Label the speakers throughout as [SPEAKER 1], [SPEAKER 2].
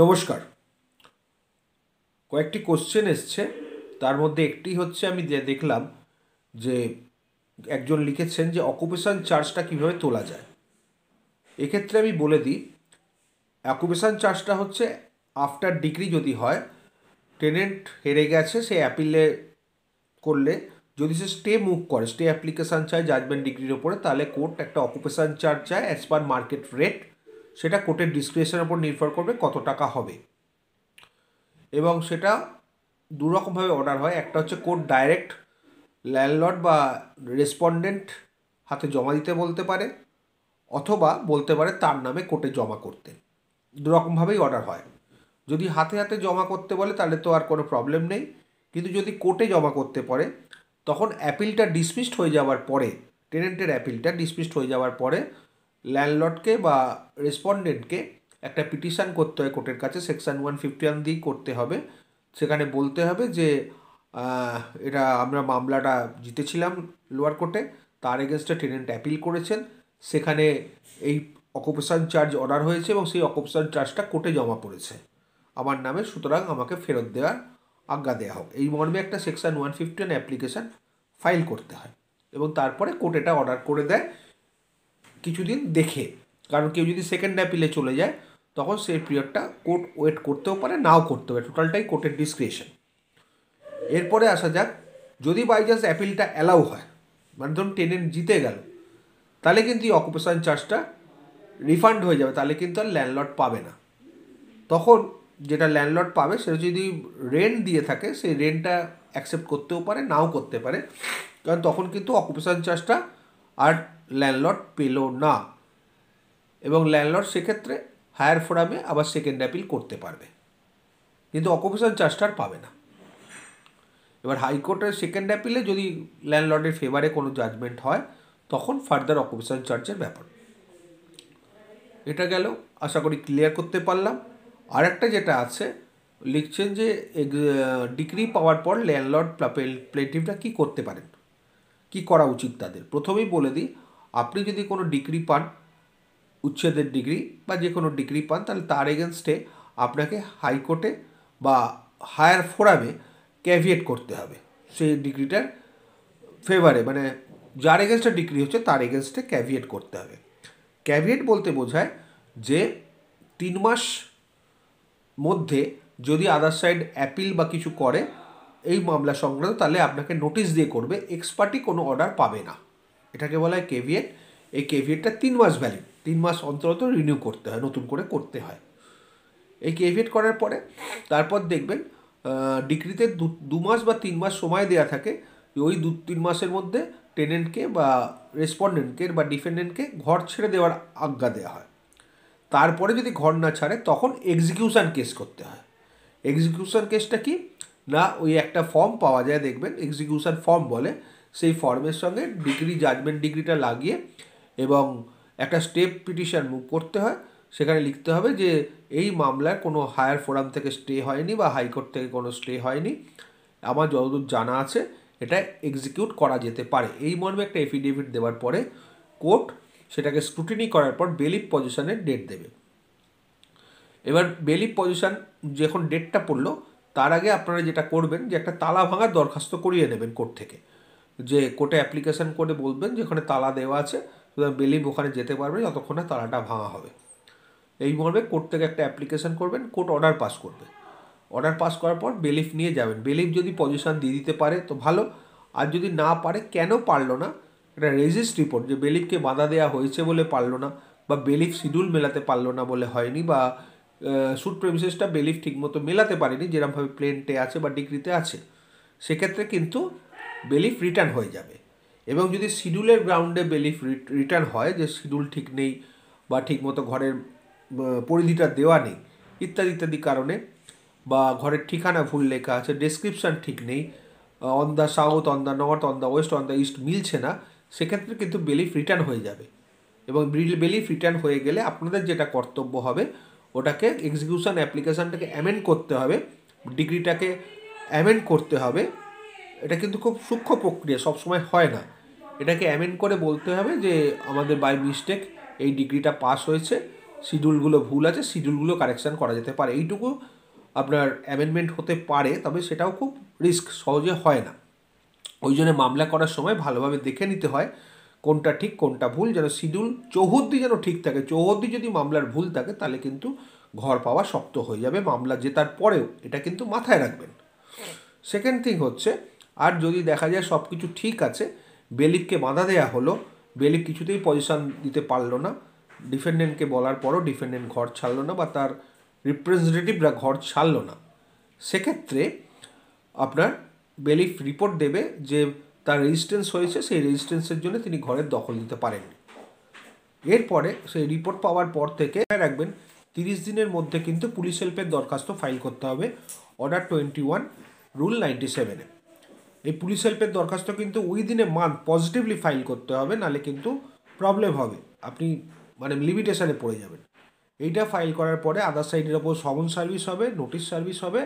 [SPEAKER 1] নমস্কার কয়েকটি কোশ্চেন এসছে তার মধ্যে একটি হচ্ছে আমি দেখলাম যে একজন লিখেছেন যে অকুপেশান চার্জটা কীভাবে তোলা যায় এক্ষেত্রে আমি বলে দিই অকুপেশান চার্জটা হচ্ছে আফটার ডিগ্রি যদি হয় টেনেন্ট হেরে গেছে সে অ্যাপিলে করলে যদি সে স্টে মুভ করে স্টে অ্যাপ্লিকেশান চায় জাজমেন্ট ডিগ্রির ওপরে তাহলে কোর্ট একটা অকুপেশান চার্জ চায় অ্যাজ পার মার্কেট রেট সেটা কোর্টের ডিসক্রিপশনের ওপর নির্ভর করবে কত টাকা হবে এবং সেটা দুরকমভাবে অর্ডার হয় একটা হচ্ছে কোর্ট ডাইরেক্ট ল্যান্ডলর্ড বা রেসপন্ডেন্ট হাতে জমা দিতে বলতে পারে অথবা বলতে পারে তার নামে কোর্টে জমা করতে দুরকমভাবেই অর্ডার হয় যদি হাতে হাতে জমা করতে বলে তাহলে তো আর কোনো প্রবলেম নেই কিন্তু যদি কোর্টে জমা করতে পারে তখন অ্যাপিলটা ডিসমিসড হয়ে যাওয়ার পরে টেনেন্টের অ্যাপিলটা ডিসমিসড হয়ে যাওয়ার পরে ল্যান্ডলর্ডকে বা রেসপন্ডেন্টকে একটা পিটিশান করতে হয় কোর্টের কাছে সেকশান ওয়ান ফিফটি ওয়ান দিয়েই করতে হবে সেখানে বলতে হবে যে এটা আমরা মামলাটা জিতেছিলাম লোয়ার কোর্টে তার এগেনস্টে টেনেন্ট অ্যাপিল করেছেন সেখানে এই অকুপেশান চার্জ অর্ডার হয়েছে এবং সেই অকুপেশান চার্জটা কোর্টে জমা পড়েছে আমার নামে সুতরাং আমাকে ফেরত দেওয়ার আজ্ঞা দেওয়া হোক এই মর্মে একটা section one one application file করতে হয় এবং তারপরে কোর্ট এটা অর্ডার করে দেয় কিছুদিন দেখে কারণ কেউ যদি সেকেন্ড অ্যাপিলে চলে যায় তখন সেই পিরিয়ডটা কোর্ট ওয়েট করতেও পারে নাও করতে পারে টোটালটাই কোর্টের ডিসক্রিশন এরপরে আসা যাক যদি বাই চান্স অ্যাপিলটা অ্যালাউ হয় মানে ধরুন টেনেন্ট জিতে গেল তাহলে কিন্তু এই অকুপেশন চার্জটা রিফান্ড হয়ে যাবে তাহলে কিন্তু আর ল্যান্ডলর্ড পাবে না তখন যেটা ল্যান্ডলর্ড পাবে সেটা যদি রেন্ট দিয়ে থাকে সেই রেন্টটা অ্যাকসেপ্ট করতেও পারে নাও করতে পারে কারণ তখন কিন্তু অকুপেশন চার্জটা আর ল্যান্ডলর্ড পেল না এবং ল্যান্ডলর্ড সেক্ষেত্রে হায়ার ফোরামে আবার সেকেন্ড অ্যাপিল করতে পারবে কিন্তু অকুপেশন চার্জটা আর পাবে না এবার হাইকোর্টের সেকেন্ড অ্যাপিলে যদি ল্যান্ডলর্ডের ফেভারে কোনো জাজমেন্ট হয় তখন ফার্দার অকুপেশন চার্জের ব্যাপার এটা গেল আশা করি ক্লিয়ার করতে পারলাম আর একটা যেটা আছে লিখছেন যে ডিগ্রি পাওয়ার পর ল্যান্ডলর্ড প্লেটিভরা কী করতে পারেন কি করা উচিত তাদের প্রথমেই বলে দিই আপনি যদি কোনো ডিগ্রি পান উচ্ছেদের ডিগ্রি বা যে কোনো ডিগ্রি পান তাহলে তার এগেনস্টে আপনাকে হাইকোর্টে বা হায়ার ফোরামে ক্যাভিয়েট করতে হবে সেই ডিগ্রিটার ফেভারে মানে যার এগেনস্টে ডিগ্রি হচ্ছে তার এগেনস্টে ক্যাভিয়েট করতে হবে ক্যাভিয়েট বলতে বোঝায় যে তিন মাস মধ্যে যদি আদার সাইড অ্যাপিল বা কিছু করে এই মামলা সংক্রান্ত তাহলে আপনাকে নোটিশ দিয়ে করবে এক্সপার্টি কোনো অর্ডার পাবে না এটাকে বলা হয় কেভিএট এই কেভিএটটা তিন মাস ভ্যালিড তিন মাস অন্তর অন্তর রিনিউ করতে হয় নতুন করে করতে হয় এই কেভিএট করার পরে তারপর দেখবেন ডিক্রিতে দু দু মাস বা তিন মাস সময় দেওয়া থাকে ওই দু তিন মাসের মধ্যে টেনেন্টকে বা রেসপন্ডেন্টকে বা ডিফেন্ডেন্টকে ঘর ছেড়ে দেওয়ার আজ্ঞা দেওয়া হয় তারপরে যদি ঘর না ছাড়ে তখন এক্সিকিউশান কেস করতে হয় এক্সিকিউশান কেসটা কি না ওই একটা ফর্ম পাওয়া যায় দেখবেন এক্সিকিউশান ফর্ম বলে সেই ফর্মের সঙ্গে ডিগ্রি জাজমেন্ট ডিগ্রিটা লাগিয়ে এবং একটা স্টেপ পিটিশন মুভ করতে হয় সেখানে লিখতে হবে যে এই মামলায় কোনো হায়ার ফোরাম থেকে স্টে হয়নি বা হাইকোর্ট থেকে কোনো স্টে হয়নি আমার যতদূর জানা আছে এটা এক্সিকিউট করা যেতে পারে এই মর্মে একটা এফিডেভিট দেওয়ার পরে কোর্ট সেটাকে স্ক্রুটিনি করার পর বেলিভ পজিশনের ডেট দেবে এবার বেলিফ পজিশন যখন ডেটটা পড়লো তার আগে আপনারা যেটা করবেন যে একটা তালা ভাঙার দরখাস্ত করিয়ে নেবেন কোর্ট থেকে যে কোর্টে অ্যাপ্লিকেশান করে বলবেন যে ওখানে তালা দেওয়া আছে সুতরাং বেলিম ওখানে যেতে পারবে যতক্ষণে তালাটা ভাঙা হবে এই মর্মে কোর্ট থেকে একটা অ্যাপ্লিকেশান করবেন কোর্ট অর্ডার পাস করবে অর্ডার পাস করার পর বেলিফ নিয়ে যাবেন বেলিফ যদি পজিশান দিয়ে দিতে পারে তো ভালো আর যদি না পারে কেন পারলো না এটা রেজিস্ট রিপোর্ট যে বেলিফকে বাধা দেওয়া হয়েছে বলে পারলো না বা বেলিফ শিডিউল মেলাতে পারলো না বলে হয়নি বা সুট প্রেমিসেসটা বেলিফ ঠিকমতো মেলাতে পারেনি যেরমভাবে প্লেনটে আছে বা ডিগ্রিতে আছে সেক্ষেত্রে কিন্তু বেলিফ রিটার্ন হয়ে যাবে এবং যদি শিডিউলের গ্রাউন্ডে বেলিফ রিটার্ন হয় যে শিডিউল ঠিক নেই বা ঠিকমতো ঘরের পরিধিটা দেওয়া নেই ইত্যাদি ইত্যাদি কারণে বা ঘরের ঠিকানা ভুল লেখা আছে ডেসক্রিপশান ঠিক নেই on the south on the north on the west on the east মিলছে না সেক্ষেত্রে কিন্তু বেলিফ রিটার্ন হয়ে যাবে এবং বেলিফ রিটার্ন হয়ে গেলে আপনাদের যেটা কর্তব্য হবে ওটাকে এক্সিকিউশন অ্যাপ্লিকেশানটাকে অ্যামেন্ড করতে হবে ডিগ্রিটাকে অ্যামেন্ড করতে হবে এটা কিন্তু খুব সূক্ষ্ম প্রক্রিয়া সবসময় হয় না এটাকে অ্যামেন্ড করে বলতে হবে যে আমাদের বাই মিস্টেক এই ডিগ্রিটা পাস হয়েছে শিডিউলগুলো ভুল আছে শিডিউলগুলো কারেকশান করা যেতে পারে এইটুকু আপনার অ্যামেন্ডমেন্ট হতে পারে তবে সেটাও খুব রিস্ক সহজে হয় না ওই জন্য মামলা করার সময় ভালোভাবে দেখে নিতে হয় কোনটা ঠিক কোনটা ভুল যেন শিডিউল চৌহদ্দি যেন ঠিক থাকে চৌহদ্দি যদি মামলার ভুল থাকে তাহলে কিন্তু ঘর পাওয়া শক্ত হয়ে যাবে মামলা জেতার পরেও এটা কিন্তু মাথায় রাখবেন সেকেন্ড হ্যাঁ। থিং হচ্ছে আর যদি দেখা যায় সব কিছু ঠিক আছে বেলিফকে বাধা দেয়া হলো বেলিফ কিছুতেই পজিশান দিতে পারলো না ডিফেন্ডেন্টকে বলার পরও ডিফেন্ডেন্ট ঘর ছাড়লো না বা তার রিপ্রেজেন্টেটিভরা ঘর ছাড়লো না সেক্ষেত্রে আপনার বেলিফ রিপোর্ট দেবে যে তার রেজিস্ট্যান্স হয়েছে সেই রেজিস্ট্যান্সের জন্য তিনি ঘরের দখল দিতে পারেননি এরপরে সেই রিপোর্ট পাওয়ার পর থেকে রাখবেন তিরিশ দিনের মধ্যে কিন্তু পুলিশ হেল্পের দরখাস্ত ফাইল করতে হবে order twenty one rule ninety সেভেনে এই পুলিশ হেল্পের দরখাস্ত কিন্তু within a month positively file করতে হবে নালে কিন্তু প্রবলেম হবে আপনি মানে লিমিটেশানে পড়ে যাবেন এইটা ফাইল করার পরে আদার সাইডের ওপর সমন সার্ভিস হবে নোটিশ সার্ভিস হবে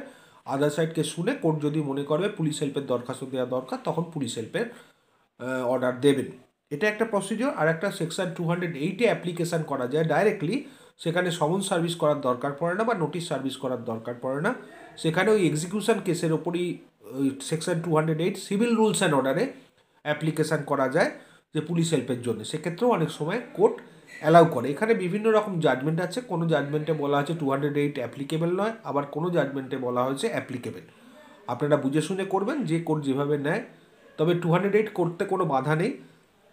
[SPEAKER 1] আদার সাইডকে শুনে কোর্ট যদি মনে করবে পুলিশ হেল্পের দরখাস্ত দেওয়া দরকার তখন পুলিশ হেল্পের অর্ডার দেবেন এটা একটা প্রসিডিওর আর একটা সেকশন টু হান্ড্রেড এইটে অ্যাপ্লিকেশান করা যায় ডাইরেক্টলি সেখানে সমন সার্ভিস করার দরকার পড়ে না বা নোটিশ সার্ভিস করার দরকার পড়ে না সেখানে ওই এক্সিকিউশন কেসের ওপরই section two hundred eight civil rules and অর্ডারে অ্যাপ্লিকেশান করা যায় যে পুলিশ হেল্পের জন্য সেক্ষেত্রেও অনেক সময় কোর্ট অ্যালাউ করে এখানে বিভিন্ন রকম জাজমেন্ট আছে কোনো জাজমেন্টে বলা হয়েছে টু হান্ড্রেড এইট অ্যাপ্লিকেবেল নয় আবার কোনো জাজমেন্টে বলা হয়েছে অ্যাপ্লিকেবেল আপনারা বুঝে শুনে করবেন যে কোর্ট যেভাবে নেয় তবে টু হান্ড্রেড এইট করতে কোনো বাধা নেই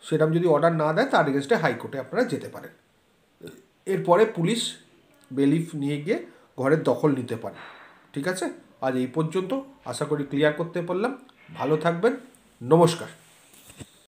[SPEAKER 1] সেরকম যদি অর্ডার না দেয় তার এগেনস্টে হাইকোর্টে আপনারা যেতে পারেন এরপরে পুলিশ বেলিফ নিয়ে গিয়ে ঘরের দখল নিতে পারে ঠিক আছে আজ এই পর্যন্ত আশা করি ক্লিয়ার করতে পারলাম ভালো থাকবেন নমস্কার